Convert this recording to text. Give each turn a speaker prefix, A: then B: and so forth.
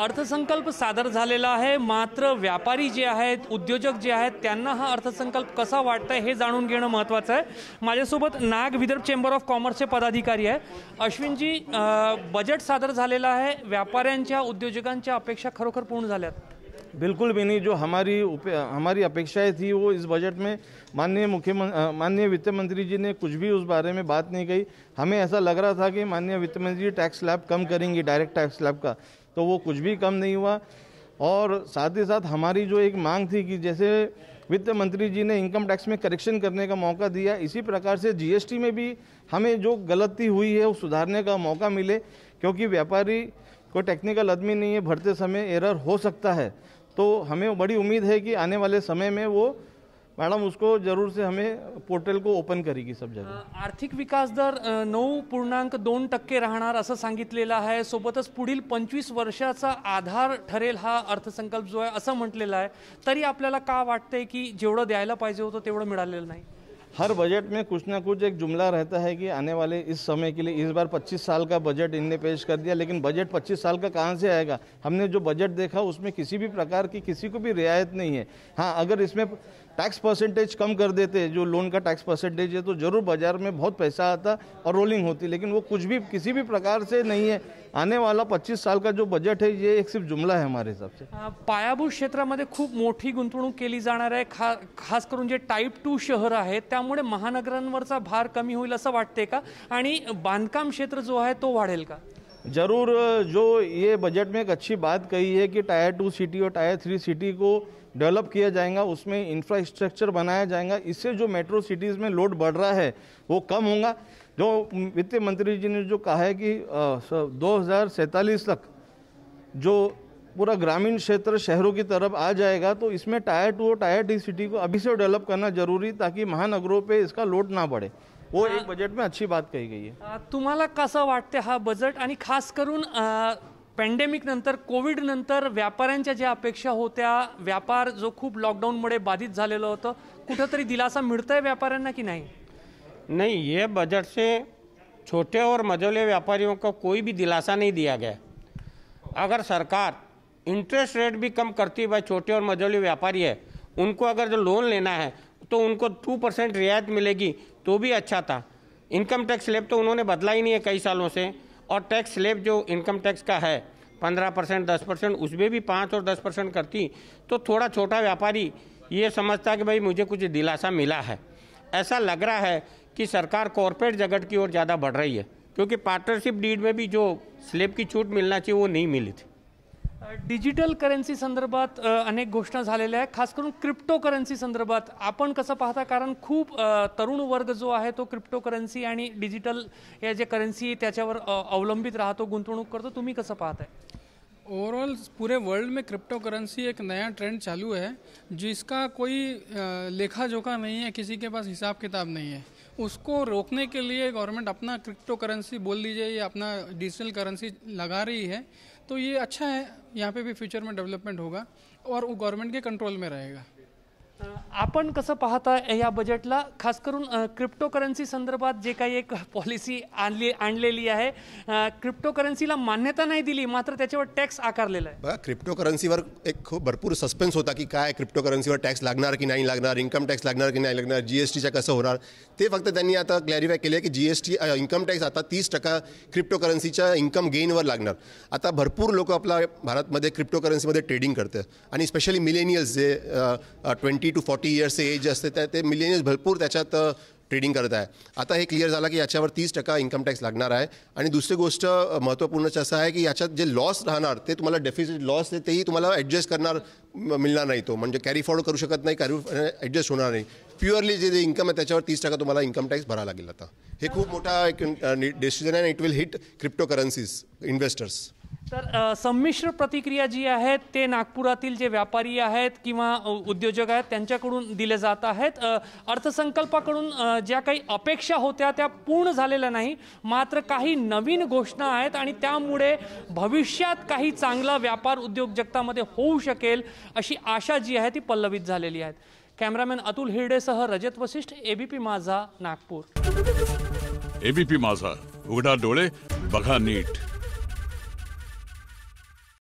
A: अर्थसंकल्प सादर है मात्र व्यापारी जे हैं उद्योजक जे हैं हा अर्थसंकल्प कसा वाटतंय हे जाणून घेणं महत्त्वाचं आहे माझ्यासोबत नाग विदर्भ चेंबर ऑफ कॉमर्स के पदाधिकारी है अश्विन जी बजेट सादर है व्यापार उद्योजक अपेक्षा खरोखर पूर्ण
B: बिल्कुल भी नहीं जो हमारी हमारी अपेक्षाएं थी वो इस बजट में माननीय मुख्यमंत्री माननीय वित्त मंत्री जी ने कुछ भी उस बारे में बात नहीं कही हमें ऐसा लग रहा था कि माननीय वित्त मंत्री जी टैक्स स्लैब कम करेंगी डायरेक्ट टैक्स स्लैब का तो वो कुछ भी कम नहीं हुआ और साथ ही साथ हमारी जो एक मांग थी कि जैसे वित्त मंत्री जी ने इनकम टैक्स में करेक्शन करने का मौका दिया इसी प्रकार से जीएसटी में भी हमें जो गलती हुई है वो सुधारने का मौका मिले क्योंकि व्यापारी को टेक्निकल आदमी नहीं है भरते समय एरर हो सकता है तो हमें बड़ी उम्मीद है कि आने वाले समय में वो मैडम उसको जरूर से हमें पोर्टल को ओपन करेगी सब जगह
A: आर्थिक विकास दर नऊ पूर्णांक दोन टक्के राहणार असं सांगितलेलं आहे सोबतच पुढील पंचवीस वर्षाचा आधार ठरेल हा अर्थसंकल्प जो आहे असं म्हटलेला आहे तरी आपल्याला का वाटतंय की जेवढं द्यायला पाहिजे होतं तेवढं मिळालेलं नाही
B: हर बजट में कुछ ना कुछ एक जुमला रहता है कि आने वाले इस समय के लिए इस बार 25 साल का बजट इनने पेश कर दिया लेकिन बजट 25 साल का कहाँ से आएगा हमने जो बजट देखा उसमें किसी भी प्रकार की किसी को भी रियायत नहीं है हाँ अगर इसमें टैक्स परसेंटेज कम कर देते जो लोन का टैक्स परसेंटेज है तो ज़रूर बाज़ार में बहुत पैसा आता और रोलिंग होती लेकिन वो कुछ भी किसी भी प्रकार से नहीं है आने वाला 25 साल का जो बजट है ये एक सिर्फ जुमला है हमारे हिसाब
A: पायाभूत मोटी खूप के लिए जा रहा है खा खास करून जे टाइप टू शहर है त्यामुळे भार कमी होते का बधकाम क्षेत्र जो है तो वाढेल का
B: ज़रूर जो ये बजट में एक अच्छी बात कही है कि टायर टू सिटी और टायर थ्री सिटी को डेवलप किया जाएगा उसमें इंफ्रास्ट्रक्चर बनाया जाएगा इससे जो मेट्रो सिटीज़ में लोड बढ़ रहा है वो कम होगा जो वित्त मंत्री जी ने जो कहा है कि दो तक जो पूरा ग्रामीण क्षेत्र शहरों की तरफ आ जाएगा तो इसमें टायर टू और टायर डी सिटी को अभी से डेवलप करना जरूरी ताकि महानगरों पे इसका लोड ना बढ़े वो एक बजेट में अच्छी बात कही गई
A: है तुम्हाला कसं वाटते हा बजेट आणि खास करून पॅन्डेमिक नंतर कोविड नंतर व्यापाऱ्यांच्या ज्या अपेक्षा होत्या व्यापार जो खूप लॉकडाऊनमुळे बाधित झालेलं होतं कुठंतरी दिलासा मिळतंय व्यापाऱ्यांना की नाही
C: नाही ये बजट से छोटे और मझोले व्यापारियों को कोई भी दिलासा नहीं दिया गया अगर सरकार इंटरेस्ट रेट भी कम करती भाई छोटे और मझोले व्यापारी है उनको अगर जो लोन लेना है तो उनको टू परसेंट रियायत मिलेगी तो भी अच्छा था इनकम टैक्स स्लेब तो उन्होंने बदला ही नहीं है कई सालों से और टैक्स स्लेब जो इनकम टैक्स का है पंद्रह परसेंट दस परसेंट उसमें भी पाँच और दस परसेंट करती तो थोड़ा छोटा व्यापारी ये समझता कि भाई मुझे कुछ दिलासा मिला है ऐसा लग रहा है कि सरकार कॉरपोरेट जगत की ओर ज़्यादा बढ़ रही है क्योंकि पार्टनरशिप डीड में भी जो स्लेब की छूट मिलना चाहिए वो नहीं मिली थी
A: डिजिटल करेंसी संदर्भात अनेक घोषणा झालेल्या आहेत खास करून क्रिप्टो करन्सी संदर्भात आपण कसं पाहता कारण खूप तरुण वर्ग जो आहे तो क्रिप्टो करन्सी आणि डिजिटल या जे करन्सी त्याच्यावर अवलंबित राहतो गुंतवणूक करतो तुम्ही कसं पाहताय ओवरऑल पूरे वर्ल्ड में क्रिप्टो करेंसी एक नया ट्रेंड चालू है जिसका कोई लेखा जोखा नहीं है किसी के पास हिसाब किताब नहीं है उसको रोकने के लिए गवर्नमेंट अपना क्रिप्टो करेंसी बोल दीजिए या अपना डिजिटल करेंसी लगा रही है तो ये अच्छा है यहाँ पे भी फ्यूचर में डेवलपमेंट होगा और वो गवर्नमेंट के कंट्रोल में रहेगा आपण कसं पाहता या बजेटला खास करून क्रिप्टो करन्सी संदर्भात जे काही एक पॉलिसी आणली आणलेली आहे क्रिप्टो करन्सीला मान्यता नाही दिली मात्र त्याच्यावर टॅक्स आकारलेला
D: आहे बघा क्रिप्टो करन्सीवर एक खूप भरपूर सस्पेन्स होता की काय क्रिप्टो करन्सीवर टॅक्स लागणार की नाही लागणार इन्कम टॅक्स लागणार की नाही लागणार जी एस टीच्या कसं होणार ते फक्त त्यांनी आता क्लॅरिफाय केलं आहे की G S T income tax आता तीस टक्का क्रिप्टो करन्सीच्या इन्कम गेनवर लागणार आता भरपूर लोक आपला भारतमध्ये क्रिप्टो करन्सीमध्ये ट्रेडिंग करतात आणि स्पेशली मिलेनियल्स जे ट्वेंटी थर्टी टू फॉर्टी इयर्सचे एज असते तर ते मिलियनियर्स भरपूर त्याच्यात ट्रेडिंग करत आहे आता हे क्लिअर झालं की याच्यावर तीस टक्का इन्कम टॅक्स लागणार आहे आणि दुसरी गोष्ट महत्त्वपूर्णच असं आहे की याच्यात जे लॉस राहणार ते तुम्हाला डेफिसिट लॉस तेही तुम्हाला ॲडजस्ट करणार मिळणार नाही तो म्हणजे कॅरी फॉर्ड करू शकत नाही कॅरी ॲडजस्ट होणार नाही प्युअरली जे जे इन्कम आहे त्याच्यावर तीस टक्का तुम्हाला इन्कम टॅक्स भरावा लागेल आता हे खूप मोठा एक डिसिजन आहे it will hit crypto currencies investors
A: तर संमिश्र प्रतिक्रिया जी आहेत ते नागपुरातील जे व्यापारी आहेत किंवा उद्योजक आहेत त्यांच्याकडून दिले जात आहेत अर्थसंकल्पाकडून ज्या काही अपेक्षा होत्या त्या पूर्ण झालेल्या नाही मात्र काही नवीन घोषणा आहेत आणि त्यामुळे भविष्यात काही चांगला व्यापार जगतामध्ये होऊ शकेल अशी आशा जी आहे ती पल्लवित झालेली आहेत कॅमेरामॅन अतुल हिरडेसह रजत वशिष्ठ एबीपी माझा नागपूर एबीपी माझा उघडा डोळे बघा नीट